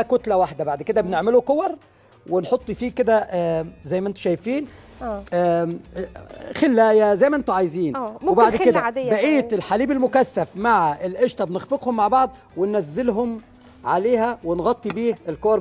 كتله واحده بعد كده بنعمله كور ونحط فيه كده آه، زي ما انتم شايفين آه. آه، خلايه زي ما انتم عايزين ممكن وبعد كده بقيه الحليب المكثف مع القشطه بنخفقهم مع بعض وننزلهم عليها ونغطي بيه الكور